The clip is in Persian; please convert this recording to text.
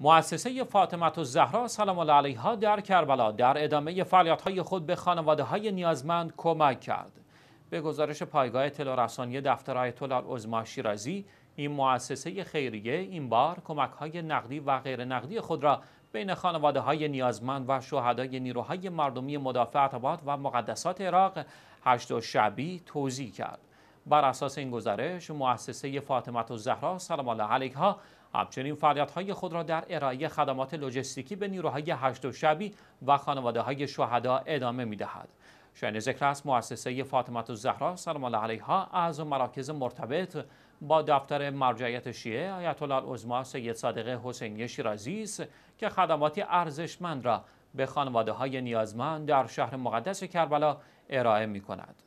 مؤسسه فاطمت و زهرا سلام الله علیها در کربلا در ادامه فعالیت خود به خانواده های نیازمند کمک کرد. به گزارش پایگاه اطلاع رسانی دفتر آیت الله شیرازی این مؤسسه خیریه این بار کمک های نقدی و غیر نقدی خود را بین خانواده های نیازمند و شهدای نیروهای مردمی مدافع اعتباد و مقدسات عراق هشت و شبی توضیح کرد. بر اساس این گزارش مؤسسه فاطمت و زهرا سلام الله علیها همچنین فعالیت های خود را در ارائه خدمات لوجستیکی به نیروهای هشت و شبی و خانواده های شهدا ادامه می دهد. شاین ذکر است مؤسسه فاطمت و زهرا سلام الله علیها از مراکز مرتبط با دفتر مرجعیت شیعه آیت الله العظما سید صادق حسینی شیرازی است که خدماتی ارزشمند را به خانواده های نیازمند در شهر مقدس کربلا ارائه می کند.